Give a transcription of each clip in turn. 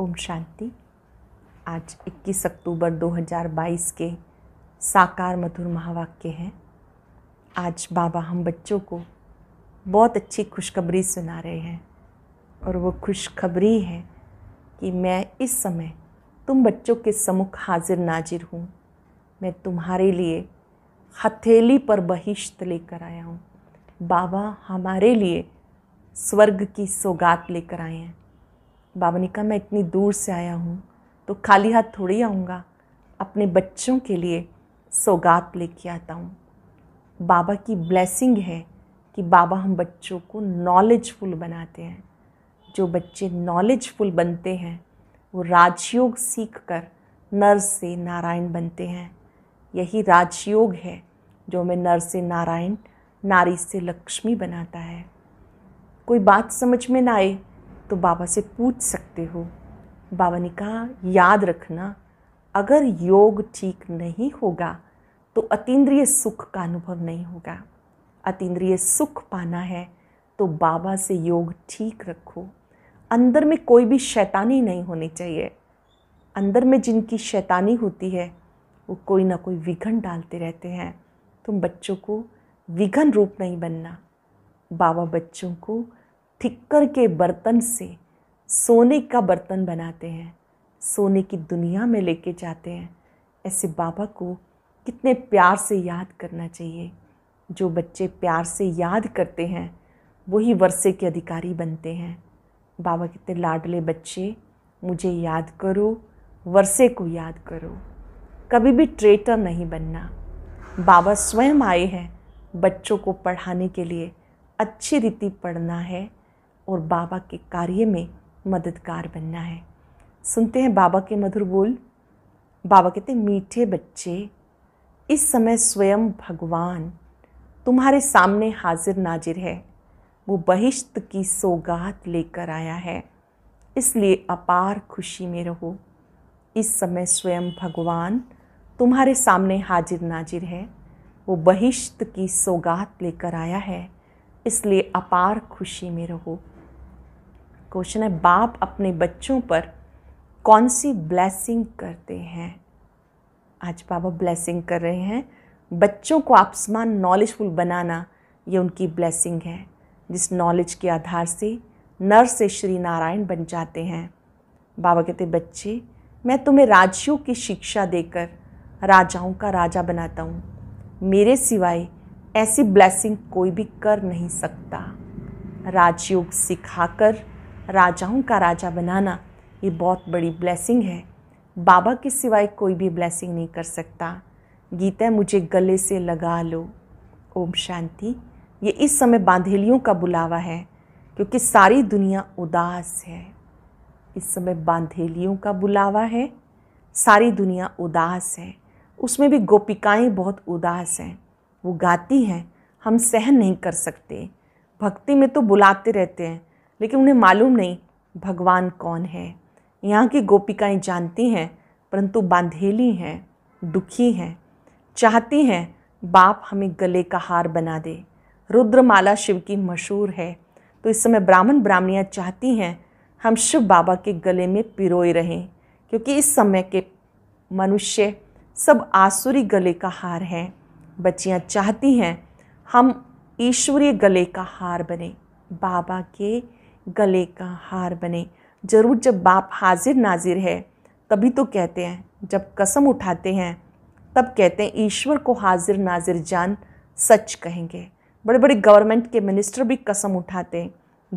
ओम शांति आज 21 अक्टूबर 2022 के साकार मधुर महावाक्य हैं आज बाबा हम बच्चों को बहुत अच्छी खुशखबरी सुना रहे हैं और वो खुशखबरी है कि मैं इस समय तुम बच्चों के सम्मुख हाजिर नाजिर हूँ मैं तुम्हारे लिए हथेली पर बहिश्त लेकर आया हूँ बाबा हमारे लिए स्वर्ग की सौगात लेकर आए हैं बाबा ने कहा मैं इतनी दूर से आया हूँ तो खाली हाथ थोड़ी आऊँगा अपने बच्चों के लिए सौगात लेके आता हूँ बाबा की ब्लेसिंग है कि बाबा हम बच्चों को नॉलेजफुल बनाते हैं जो बच्चे नॉलेजफुल बनते हैं वो राजयोग सीख कर नर से नारायण बनते हैं यही राजयोग है जो हमें नर से नारायण नारी से लक्ष्मी बनाता है कोई बात समझ में ना आए तो बाबा से पूछ सकते हो बाबा ने कहा याद रखना अगर योग ठीक नहीं होगा तो अतीन्द्रिय सुख का अनुभव नहीं होगा अतीन्द्रिय सुख पाना है तो बाबा से योग ठीक रखो अंदर में कोई भी शैतानी नहीं होनी चाहिए अंदर में जिनकी शैतानी होती है वो कोई ना कोई विघन डालते रहते हैं तुम बच्चों को विघन रूप नहीं बनना बाबा बच्चों को ठिक्कर के बर्तन से सोने का बर्तन बनाते हैं सोने की दुनिया में लेके जाते हैं ऐसे बाबा को कितने प्यार से याद करना चाहिए जो बच्चे प्यार से याद करते हैं वही वर्षे के अधिकारी बनते हैं बाबा कितने लाडले बच्चे मुझे याद करो वर्षे को याद करो कभी भी ट्रेटर नहीं बनना बाबा स्वयं आए हैं बच्चों को पढ़ाने के लिए अच्छी रीति पढ़ना है और बाबा के कार्य में मददगार बनना है सुनते हैं बाबा के मधुर बोल बाबा कहते मीठे बच्चे इस समय स्वयं भगवान तुम्हारे सामने हाजिर नाजिर है वो बहिश्त की सौगात लेकर आया है इसलिए अपार खुशी में रहो इस समय स्वयं भगवान तुम्हारे सामने हाजिर नाजिर है वो बहिश्त की सौगात लेकर आया है इसलिए अपार खुशी में रहो क्वेश्चन है बाप अपने बच्चों पर कौन सी ब्लैसिंग करते हैं आज बाबा ब्लैसिंग कर रहे हैं बच्चों को समान नॉलेजफुल बनाना ये उनकी ब्लैसिंग है जिस नॉलेज के आधार से नर से श्री नारायण बन जाते हैं बाबा कहते बच्चे मैं तुम्हें राजियों की शिक्षा देकर राजाओं का राजा बनाता हूँ मेरे सिवाय ऐसी ब्लैसिंग कोई भी कर नहीं सकता राजयोग सिखाकर राजाओं का राजा बनाना ये बहुत बड़ी ब्लेसिंग है बाबा के सिवाय कोई भी ब्लेसिंग नहीं कर सकता गीता मुझे गले से लगा लो ओम शांति ये इस समय बांधेलियों का बुलावा है क्योंकि सारी दुनिया उदास है इस समय बांधेलियों का बुलावा है सारी दुनिया उदास है उसमें भी गोपिकाएं बहुत उदास हैं वो गाती हैं हम सहन नहीं कर सकते भक्ति में तो बुलाते रहते हैं लेकिन उन्हें मालूम नहीं भगवान कौन है यहाँ की गोपिकाएं जानती हैं परंतु बांधेली हैं दुखी हैं चाहती हैं बाप हमें गले का हार बना दे रुद्रमाला शिव की मशहूर है तो इस समय ब्राह्मण ब्राह्मणियाँ चाहती हैं हम शिव बाबा के गले में पिरोए रहें क्योंकि इस समय के मनुष्य सब आसुरी गले का हार हैं बच्चियाँ चाहती हैं हम ईश्वरीय गले का हार बने बाबा के गले का हार बने ज़रूर जब बाप हाजिर नाजिर है तभी तो कहते हैं जब कसम उठाते हैं तब कहते हैं ईश्वर को हाजिर नाजिर जान सच कहेंगे बड़े बड़े गवर्नमेंट के मिनिस्टर भी कसम उठाते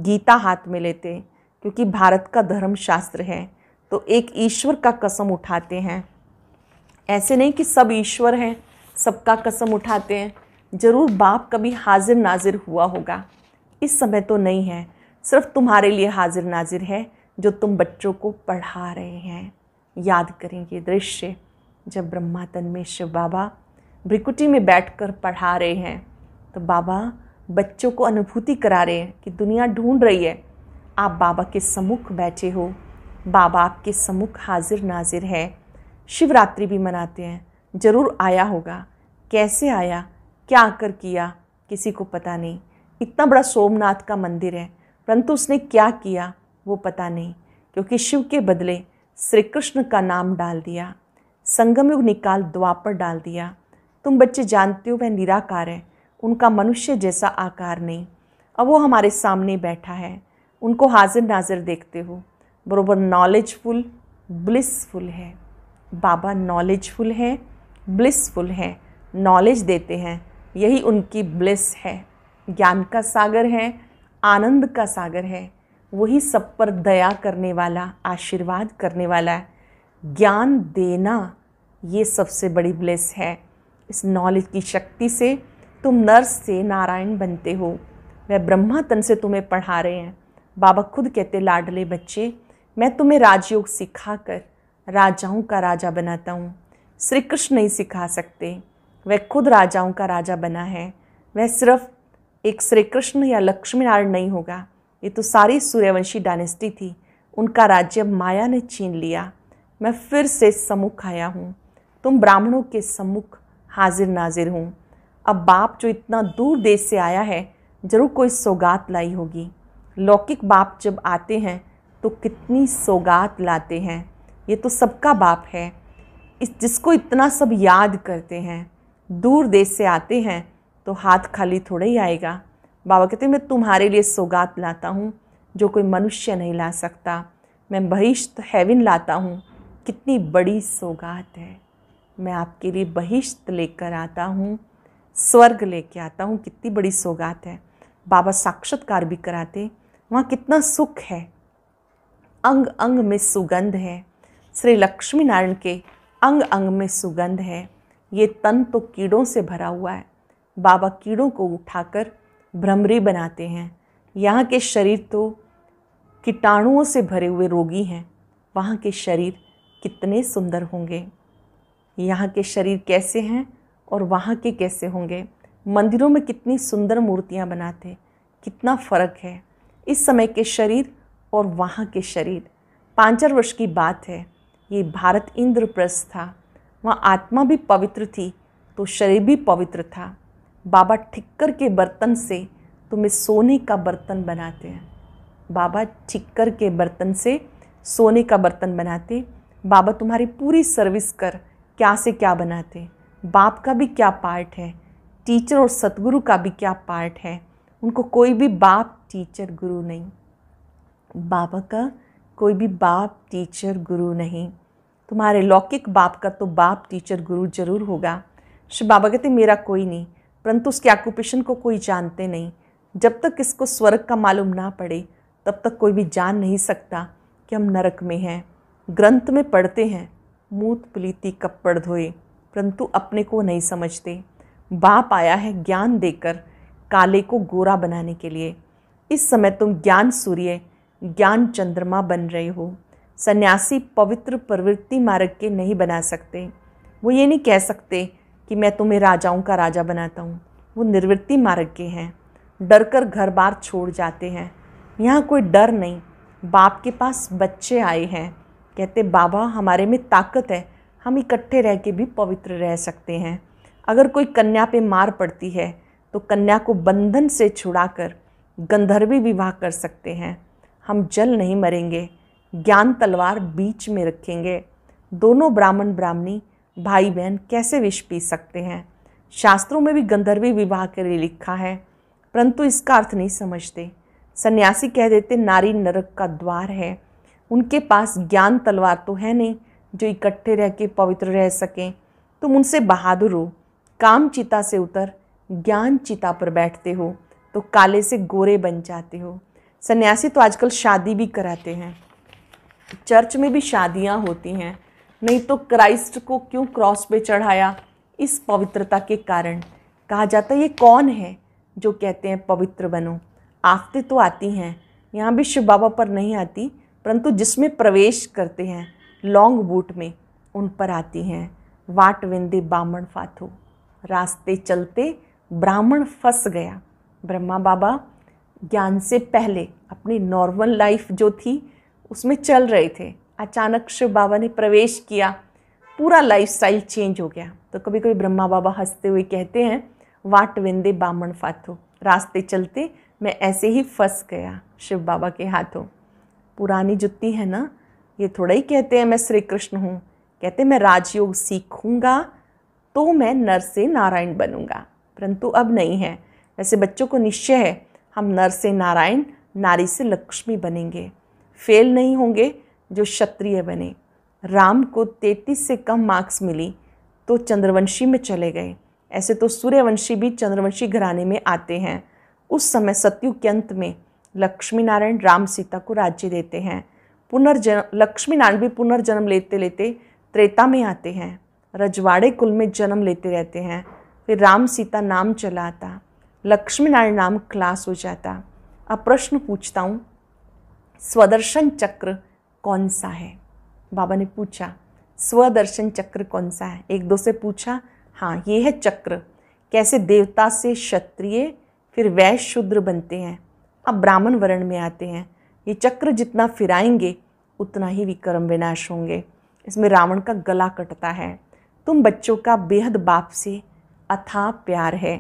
गीता हाथ में लेते क्योंकि भारत का धर्म शास्त्र है तो एक ईश्वर का कसम उठाते हैं ऐसे नहीं कि सब ईश्वर हैं सबका कसम उठाते हैं ज़रूर बाप कभी हाजिर नाजिर हुआ होगा इस समय तो नहीं है सिर्फ तुम्हारे लिए हाजिर नाजिर है जो तुम बच्चों को पढ़ा रहे हैं याद करें ये दृश्य जब ब्रह्मा में शिव बाबा ब्रिकुटी में बैठकर पढ़ा रहे हैं तो बाबा बच्चों को अनुभूति करा रहे हैं कि दुनिया ढूंढ रही है आप बाबा के सम्मुख बैठे हो बाबा आपके सम्मुख हाजिर नाजिर है शिवरात्रि भी मनाते हैं ज़रूर आया होगा कैसे आया क्या कर किया किसी को पता नहीं इतना बड़ा सोमनाथ का मंदिर है परंतु उसने क्या किया वो पता नहीं क्योंकि शिव के बदले श्री कृष्ण का नाम डाल दिया संगमयुग निकाल द्वापर डाल दिया तुम बच्चे जानते हो वह निराकार है उनका मनुष्य जैसा आकार नहीं अब वो हमारे सामने बैठा है उनको हाजिर नाजिर देखते हो बरोबर नॉलेजफुल ब्लिसफुल है बाबा नॉलेजफुल है ब्लिसफुल है नॉलेज देते हैं यही उनकी ब्लिस है ज्ञान का सागर है आनंद का सागर है वही सब पर दया करने वाला आशीर्वाद करने वाला है ज्ञान देना ये सबसे बड़ी ब्लेस है इस नॉलेज की शक्ति से तुम नर्स से नारायण बनते हो वह ब्रह्मा तन से तुम्हें पढ़ा रहे हैं बाबा खुद कहते लाडले बच्चे मैं तुम्हें राजयोग सिखा कर राजाओं का राजा बनाता हूँ श्री कृष्ण नहीं सिखा सकते वह खुद राजाओं का राजा बना है वह सिर्फ एक श्री कृष्ण या लक्ष्मी नारायण नहीं होगा ये तो सारी सूर्यवंशी डायनेस्टी थी उनका राज्य माया ने छीन लिया मैं फिर से सम्मुख आया हूँ तुम ब्राह्मणों के सम्मुख हाजिर नाजिर हूँ अब बाप जो इतना दूर देश से आया है जरूर कोई सौगात लाई होगी लौकिक बाप जब आते हैं तो कितनी सौगात लाते हैं ये तो सबका बाप है इस जिसको इतना सब याद करते हैं दूर देश से आते हैं तो हाथ खाली थोड़ा ही आएगा बाबा कहते मैं तुम्हारे लिए सौगात लाता हूँ जो कोई मनुष्य नहीं ला सकता मैं बहिश्त हैविन लाता हूँ कितनी बड़ी सौगात है मैं आपके लिए बहिश्त लेकर आता हूँ स्वर्ग लेके आता हूँ कितनी बड़ी सौगात है बाबा साक्षात्कार भी कराते वहाँ कितना सुख है अंग अंग में सुगंध है श्री लक्ष्मी नारायण के अंग अंग में सुगंध है ये तन तो कीड़ों से भरा हुआ है बाबा कीड़ों को उठाकर भ्रमरी बनाते हैं यहाँ के शरीर तो कीटाणुओं से भरे हुए रोगी हैं वहाँ के शरीर कितने सुंदर होंगे यहाँ के शरीर कैसे हैं और वहाँ के कैसे होंगे मंदिरों में कितनी सुंदर मूर्तियाँ बनाते कितना फ़र्क है इस समय के शरीर और वहाँ के शरीर पाँचर वर्ष की बात है ये भारत इंद्रप्रस्थ था वहाँ आत्मा भी पवित्र थी तो शरीर भी पवित्र था बाबा ठिक्कर के बर्तन से तुम्हें सोने का बर्तन बनाते हैं बाबा ठिक्कर के बर्तन से सोने का बर्तन बनाते बाबा तुम्हारी पूरी सर्विस कर क्या से क्या बनाते बाप का भी क्या पार्ट है टीचर और सतगुरु का भी क्या पार्ट है उनको कोई भी बाप टीचर गुरु नहीं बाबा का कोई भी बाप टीचर गुरु नहीं तुम्हारे लौकिक बाप का तो बाप टीचर गुरु जरूर होगा श्री बाबा कहते मेरा कोई नहीं परंतु उसके ऑक्यूपेशन को कोई जानते नहीं जब तक इसको स्वर्ग का मालूम ना पड़े तब तक कोई भी जान नहीं सकता कि हम नरक में हैं ग्रंथ में पढ़ते हैं मूत पलीती कपड़ धोए परंतु अपने को नहीं समझते बाप आया है ज्ञान देकर काले को गोरा बनाने के लिए इस समय तुम ज्ञान सूर्य ज्ञान चंद्रमा बन रहे हो सन्यासी पवित्र प्रवृत्ति मार्ग के नहीं बना सकते वो ये नहीं कह सकते कि मैं तुम्हें राजाओं का राजा बनाता हूँ वो निर्वृत्ति मार्ग के हैं डर कर घर बार छोड़ जाते हैं यहाँ कोई डर नहीं बाप के पास बच्चे आए हैं कहते बाबा हमारे में ताकत है हम इकट्ठे रह के भी पवित्र रह सकते हैं अगर कोई कन्या पे मार पड़ती है तो कन्या को बंधन से छुड़ाकर गंधर्वी विवाह कर सकते हैं हम जल नहीं मरेंगे ज्ञान तलवार बीच में रखेंगे दोनों ब्राह्मण ब्राह्मणी भाई बहन कैसे विष पी सकते हैं शास्त्रों में भी गंधर्वी विवाह के लिए लिखा है परंतु इसका अर्थ नहीं समझते सन्यासी कह देते नारी नरक का द्वार है उनके पास ज्ञान तलवार तो है नहीं जो इकट्ठे रह के पवित्र रह सकें तुम उनसे बहादुर हो काम चिता से उतर ज्ञान चिता पर बैठते हो तो काले से गोरे बन जाते हो सन्यासी तो आजकल शादी भी कराते हैं चर्च में भी शादियाँ होती हैं नहीं तो क्राइस्ट को क्यों क्रॉस पे चढ़ाया इस पवित्रता के कारण कहा जाता है ये कौन है जो कहते हैं पवित्र बनो आफतें तो आती हैं यहाँ भी शिव बाबा पर नहीं आती परंतु जिसमें प्रवेश करते हैं लॉन्ग बूट में उन पर आती हैं वाट विंदे बामण फाथो रास्ते चलते ब्राह्मण फंस गया ब्रह्मा बाबा ज्ञान से पहले अपनी नॉर्मल लाइफ जो थी उसमें चल रहे थे अचानक शिव बाबा ने प्रवेश किया पूरा लाइफ स्टाइल चेंज हो गया तो कभी कभी ब्रह्मा बाबा हंसते हुए कहते हैं वाट वेंदे बामण फाथो रास्ते चलते मैं ऐसे ही फंस गया शिव बाबा के हाथों पुरानी जुत्ती है ना ये थोड़ा ही कहते हैं मैं श्री कृष्ण हूँ कहते मैं राजयोग सीखूँगा तो मैं नर से नारायण बनूँगा परंतु अब नहीं है वैसे बच्चों को निश्चय है हम नर से नारायण नारी से लक्ष्मी बनेंगे फेल नहीं होंगे जो क्षत्रिय बने राम को तैतीस से कम मार्क्स मिली तो चंद्रवंशी में चले गए ऐसे तो सूर्यवंशी भी चंद्रवंशी घराने में आते हैं उस समय सत्यु के अंत में लक्ष्मी नारायण राम सीता को राज्य देते हैं पुनर्जन्म लक्ष्मी नारायण भी पुनर्जन्म लेते लेते त्रेता में आते हैं रजवाड़े कुल में जन्म लेते रहते हैं फिर राम सीता नाम चला आता लक्ष्मी नारायण नाम क्लास हो जाता अब प्रश्न पूछता हूँ स्वदर्शन चक्र कौन सा है बाबा ने पूछा स्वदर्शन चक्र कौन सा है एक दो से पूछा हाँ ये है चक्र कैसे देवता से क्षत्रिय फिर वैश्य शूद्र बनते हैं अब ब्राह्मण वर्ण में आते हैं ये चक्र जितना फिराएंगे उतना ही विक्रम विनाश होंगे इसमें रावण का गला कटता है तुम बच्चों का बेहद बाप से अथा प्यार है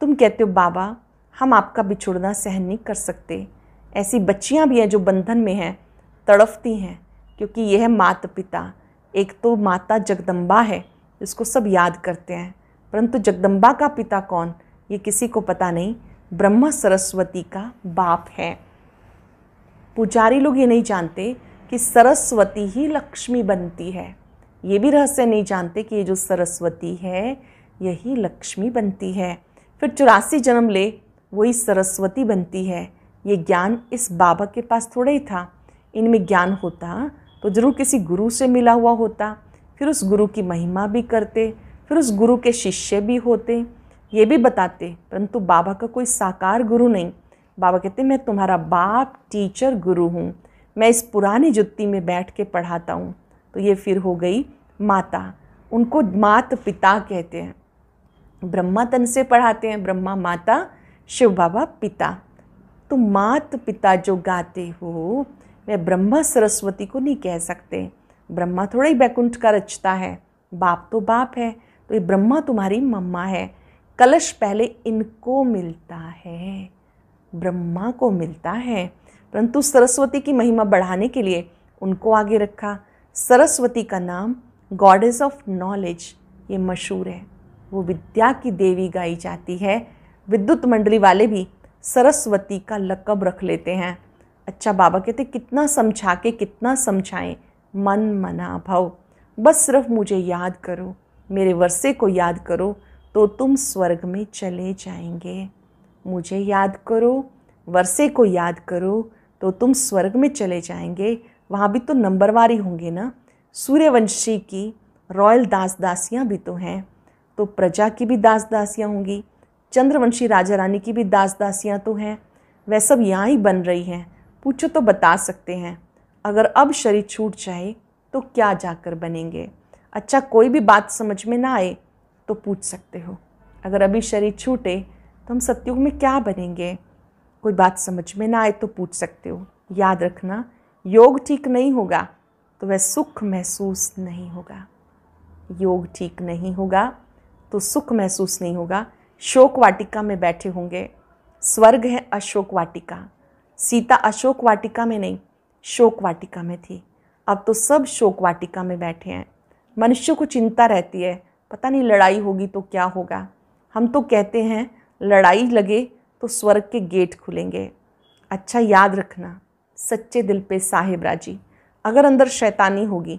तुम कहते हो बाबा हम आपका बिछुड़ना सहन नहीं कर सकते ऐसी बच्चियाँ भी हैं जो बंधन में हैं तड़फती हैं क्योंकि यह है माता पिता एक तो माता जगदम्बा है इसको सब याद करते हैं परंतु जगदम्बा का पिता कौन ये किसी को पता नहीं ब्रह्मा सरस्वती का बाप है पुजारी लोग ये नहीं जानते कि सरस्वती ही लक्ष्मी बनती है ये भी रहस्य नहीं जानते कि ये जो सरस्वती है यही लक्ष्मी बनती है फिर चौरासी जन्म ले वही सरस्वती बनती है ये ज्ञान इस बाबा के पास थोड़ा ही था इनमें ज्ञान होता तो ज़रूर किसी गुरु से मिला हुआ होता फिर उस गुरु की महिमा भी करते फिर उस गुरु के शिष्य भी होते ये भी बताते परंतु बाबा का कोई साकार गुरु नहीं बाबा कहते मैं तुम्हारा बाप टीचर गुरु हूँ मैं इस पुरानी जुत्ती में बैठ के पढ़ाता हूँ तो ये फिर हो गई माता उनको मात पिता कहते हैं ब्रह्मा तन से पढ़ाते हैं ब्रह्मा माता शिव बाबा पिता तो मात पिता जो गाते हो वह ब्रह्मा सरस्वती को नहीं कह सकते ब्रह्मा थोड़ा ही बैकुंठ का रचता है बाप तो बाप है तो ये ब्रह्मा तुम्हारी मम्मा है कलश पहले इनको मिलता है ब्रह्मा को मिलता है परंतु सरस्वती की महिमा बढ़ाने के लिए उनको आगे रखा सरस्वती का नाम गॉडेस ऑफ नॉलेज ये मशहूर है वो विद्या की देवी गाई जाती है विद्युत मंडली वाले भी सरस्वती का लकब रख लेते हैं अच्छा बाबा कहते कितना समझा के कितना समझाएं मन मना भाव बस सिर्फ मुझे याद करो मेरे वर्षे को याद करो तो तुम स्वर्ग में चले जाएंगे मुझे याद करो वर्षे को याद करो तो तुम स्वर्ग में चले जाएंगे वहाँ भी तो नंबरवारी होंगे ना सूर्यवंशी की रॉयल दास दासियाँ भी तो हैं तो प्रजा की भी दास दासियाँ होंगी चंद्रवंशी राजा रानी की भी दास दासियाँ तो हैं वह सब यहाँ ही बन रही हैं पूछो तो बता सकते हैं अगर अब शरीर छूट जाए तो क्या जाकर बनेंगे अच्छा कोई भी बात समझ में ना आए तो पूछ सकते हो अगर अभी शरीर छूटे तो हम सत्युग में क्या बनेंगे कोई बात समझ में ना आए तो पूछ सकते हो याद रखना योग ठीक नहीं होगा तो वह सुख महसूस नहीं होगा योग ठीक नहीं होगा तो सुख महसूस नहीं होगा शोक वाटिका में बैठे होंगे स्वर्ग है अशोक वाटिका सीता अशोक वाटिका में नहीं शोक वाटिका में थी अब तो सब शोक वाटिका में बैठे हैं मनुष्य को चिंता रहती है पता नहीं लड़ाई होगी तो क्या होगा हम तो कहते हैं लड़ाई लगे तो स्वर्ग के गेट खुलेंगे अच्छा याद रखना सच्चे दिल पे साहेब राजी अगर अंदर शैतानी होगी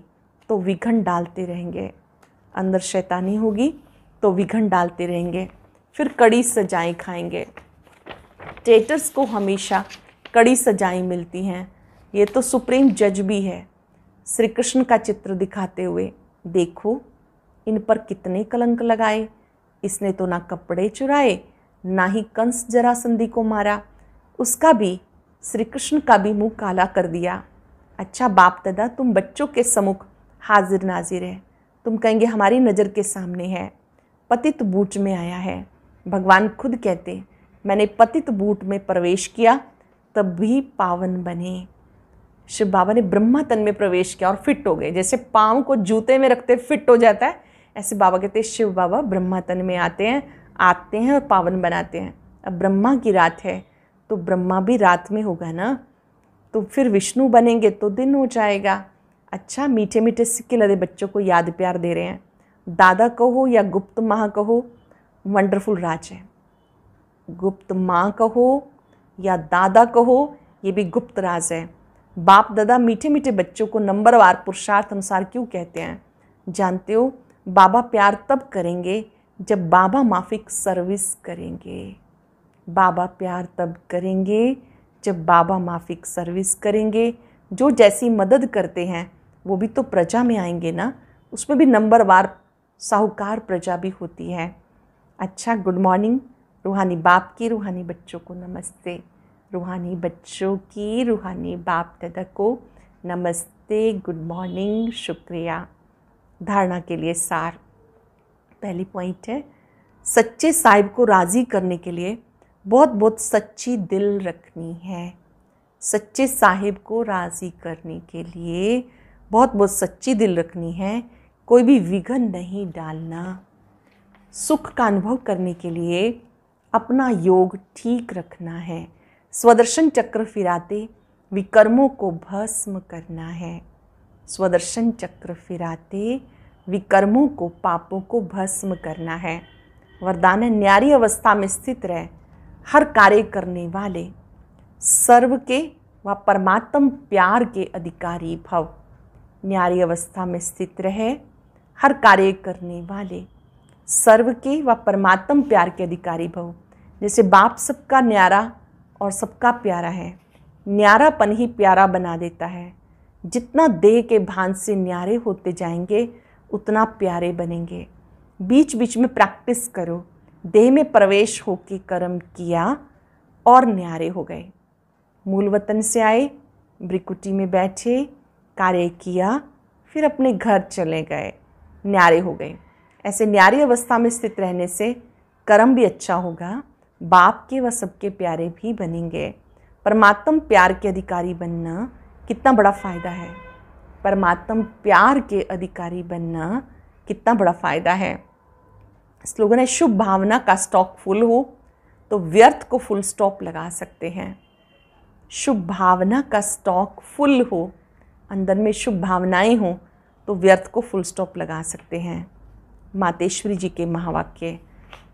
तो विघन डालते रहेंगे अंदर शैतानी होगी तो विघन डालते रहेंगे फिर कड़ी सजाएं खाएंगे टेटर्स को हमेशा कड़ी सजाएं मिलती हैं ये तो सुप्रीम जज भी है श्री कृष्ण का चित्र दिखाते हुए देखो इन पर कितने कलंक लगाए इसने तो ना कपड़े चुराए ना ही कंस जरासंधि को मारा उसका भी श्री कृष्ण का भी मुंह काला कर दिया अच्छा बाप दादा तुम बच्चों के समुख हाजिर नाजिर है तुम कहेंगे हमारी नज़र के सामने है पतित बूट में आया है भगवान खुद कहते मैंने पतित बूट में प्रवेश किया तब भी पावन बने शिव बाबा ने ब्रह्मा तन में प्रवेश किया और फिट हो गए जैसे पाँव को जूते में रखते फिट हो जाता है ऐसे बाबा कहते हैं शिव बाबा ब्रह्मा तन में आते हैं आते हैं और पावन बनाते हैं अब ब्रह्मा की रात है तो ब्रह्मा भी रात में होगा ना तो फिर विष्णु बनेंगे तो दिन हो जाएगा अच्छा मीठे मीठे सिक्के लदे बच्चों को याद प्यार दे रहे हैं दादा कहो या गुप्त माँ कहो वंडरफुल राज है गुप्त माँ कहो या दादा कहो ये भी गुप्त राज है बाप दादा मीठे मीठे बच्चों को नंबरवार पुरुषार्थ अनुसार क्यों कहते हैं जानते हो बाबा प्यार तब करेंगे जब बाबा माफिक सर्विस करेंगे बाबा प्यार तब करेंगे जब बाबा माफिक सर्विस करेंगे जो जैसी मदद करते हैं वो भी तो प्रजा में आएंगे ना उसमें भी नंबरवार साहूकार प्रजा भी होती है अच्छा गुड मॉर्निंग रूहानी बाप की रूहानी बच्चों को नमस्ते रूहानी बच्चों की रूहानी बाप दादा को नमस्ते गुड मॉर्निंग शुक्रिया धारणा के लिए सार पहली पॉइंट है सच्चे साहिब को राज़ी करने के लिए बहुत बहुत सच्ची दिल रखनी है सच्चे साहिब को राज़ी करने के लिए बहुत बहुत सच्ची दिल रखनी है कोई भी विघन नहीं डालना सुख का अनुभव करने के लिए अपना योग ठीक रखना है स्वदर्शन चक्र फिराते विकर्मों को भस्म करना है स्वदर्शन चक्र फिराते विकर्मों को पापों को भस्म करना है वरदान है न्यारी अवस्था में स्थित रह हर कार्य करने वाले सर्व के व परमात्म प्यार के अधिकारी भव न्यारी अवस्था में स्थित रहे हर कार्य करने वाले सर्व के व परमात्म प्यार के अधिकारी भव जैसे बाप सबका न्यारा और सबका प्यारा है न्यारापन ही प्यारा बना देता है जितना देह के भान से न्यारे होते जाएंगे उतना प्यारे बनेंगे बीच बीच में प्रैक्टिस करो देह में प्रवेश होके कर्म किया और न्यारे हो गए मूल वतन से आए ब्रिकुटी में बैठे कार्य किया फिर अपने घर चले गए न्यारे हो गए ऐसे न्यारी अवस्था में स्थित रहने से कर्म भी अच्छा होगा बाप के व सबके प्यारे भी बनेंगे परमात्म प्यार के अधिकारी बनना कितना बड़ा फ़ायदा है परमात्म प्यार के अधिकारी बनना कितना बड़ा फ़ायदा है स्लोगन है शुभ भावना का स्टॉक फुल हो तो व्यर्थ को फुल स्टॉप लगा सकते हैं शुभ भावना का स्टॉक फुल हो अंदर में शुभ भावनाएं हों तो व्यर्थ को फुल स्टॉप लगा सकते हैं मातेश्वरी जी के महावाक्य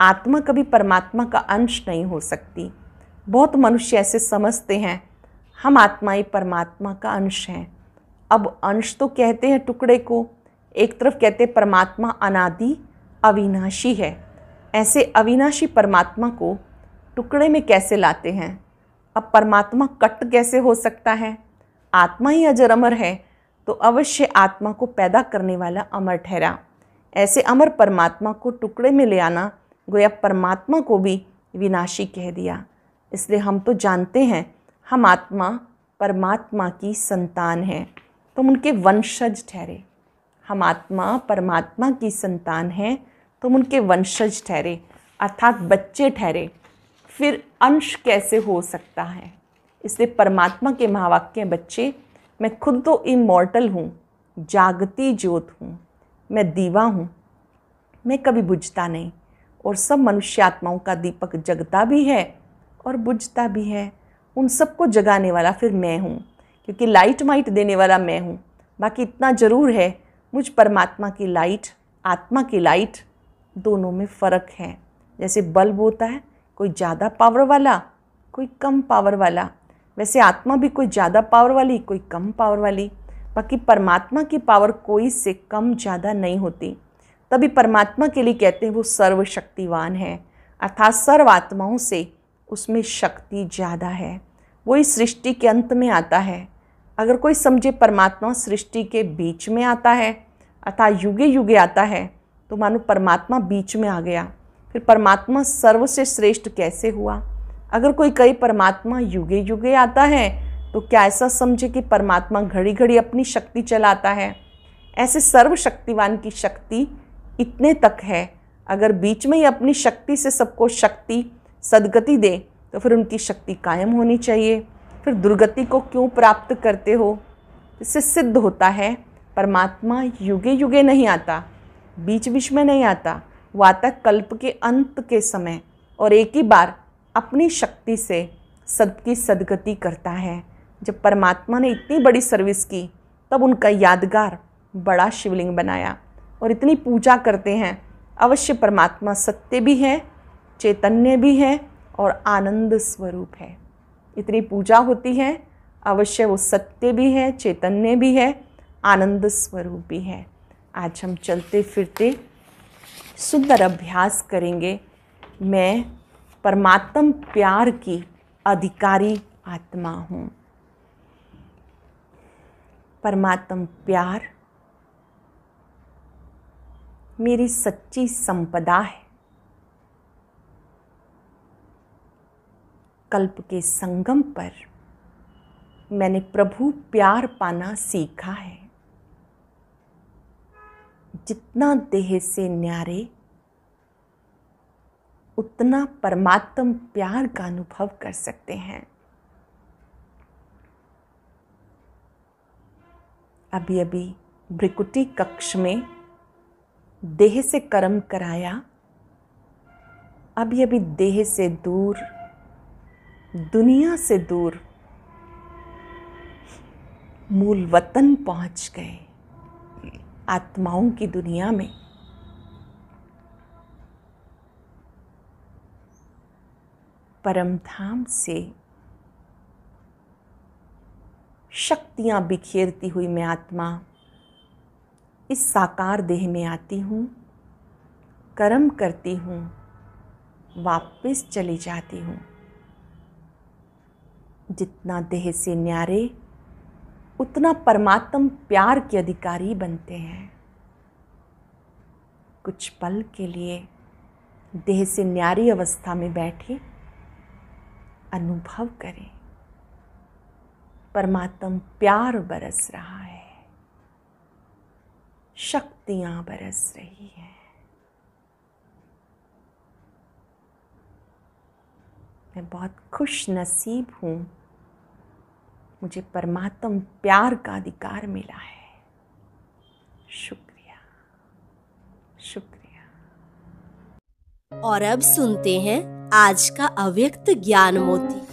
आत्मा कभी परमात्मा का अंश नहीं हो सकती बहुत मनुष्य ऐसे समझते हैं हम आत्माएं परमात्मा का अंश हैं अब अंश तो कहते हैं टुकड़े को एक तरफ कहते हैं परमात्मा अनादि अविनाशी है ऐसे अविनाशी परमात्मा को टुकड़े में कैसे लाते हैं अब परमात्मा कट कैसे हो सकता है आत्मा ही अजर अमर है तो अवश्य आत्मा को पैदा करने वाला अमर ठहरा ऐसे अमर परमात्मा को टुकड़े में ले आना गोया परमात्मा को भी विनाशी कह दिया इसलिए हम तो जानते हैं हम आत्मा परमात्मा की संतान है तो हम उनके वंशज ठहरे हम आत्मा परमात्मा की संतान है तो हम उनके वंशज ठहरे अर्थात बच्चे ठहरे फिर अंश कैसे हो सकता है इसलिए परमात्मा के महावाक्य बच्चे मैं खुद तो इमोर्टल हूँ जागती ज्योत हूँ मैं दीवा हूँ मैं कभी बुझता नहीं और सब मनुष्यात्माओं का दीपक जगता भी है और बुझता भी है उन सबको जगाने वाला फिर मैं हूँ क्योंकि लाइट माइट देने वाला मैं हूँ बाकी इतना ज़रूर है मुझ परमात्मा की लाइट आत्मा की लाइट दोनों में फ़र्क है जैसे बल्ब होता है कोई ज़्यादा पावर वाला कोई कम पावर वाला वैसे आत्मा भी कोई ज़्यादा पावर वाली कोई कम पावर वाली बाकी परमात्मा की पावर कोई से कम ज़्यादा नहीं होती तभी परमात्मा के लिए कहते हैं वो सर्वशक्तिवान है अर्थात सर्व आत्माओं से उसमें शक्ति ज़्यादा है वो इस सृष्टि के अंत में आता है अगर कोई समझे परमात्मा सृष्टि के बीच में आता है अर्थात युगे युगे आता है तो मानो परमात्मा बीच में आ गया फिर परमात्मा सर्व से श्रेष्ठ कैसे हुआ अगर कोई कई परमात्मा युगे युगे आता है तो क्या ऐसा समझे कि परमात्मा घड़ी घड़ी अपनी शक्ति चलाता है ऐसे सर्वशक्तिवान की शक्ति इतने तक है अगर बीच में ही अपनी शक्ति से सबको शक्ति सदगति दे तो फिर उनकी शक्ति कायम होनी चाहिए फिर दुर्गति को क्यों प्राप्त करते हो इससे सिद्ध होता है परमात्मा युगे युगे नहीं आता बीच बीच में नहीं आता वो आता कल्प के अंत के समय और एक ही बार अपनी शक्ति से सबकी सदगति करता है जब परमात्मा ने इतनी बड़ी सर्विस की तब उनका यादगार बड़ा शिवलिंग बनाया और इतनी पूजा करते हैं अवश्य परमात्मा सत्य भी है चैतन्य भी है और आनंद स्वरूप है इतनी पूजा होती है अवश्य वो सत्य भी है चैतन्य भी है आनंद स्वरूप भी है आज हम चलते फिरते सुंदर अभ्यास करेंगे मैं परमात्म प्यार की अधिकारी आत्मा हूँ परमात्म प्यार मेरी सच्ची संपदा है कल्प के संगम पर मैंने प्रभु प्यार पाना सीखा है जितना देह से न्यारे उतना परमात्म प्यार का अनुभव कर सकते हैं अभी अभी भ्रिकुटी कक्ष में देह से कर्म कराया अभी अभी देह से दूर दुनिया से दूर मूल वतन पहुंच गए आत्माओं की दुनिया में परम धाम से शक्तियां बिखेरती हुई मैं आत्मा इस साकार देह में आती हूँ कर्म करती हूँ वापस चली जाती हूँ जितना देह से न्यारे उतना परमात्म प्यार के अधिकारी बनते हैं कुछ पल के लिए देह से न्यारी अवस्था में बैठे अनुभव करें परमात्म प्यार बरस रहा है शक्तियां बरस रही हैं मैं बहुत खुश नसीब हूं मुझे परमात्म प्यार का अधिकार मिला है शुक्रिया शुक्रिया और अब सुनते हैं आज का अव्यक्त ज्ञान मोती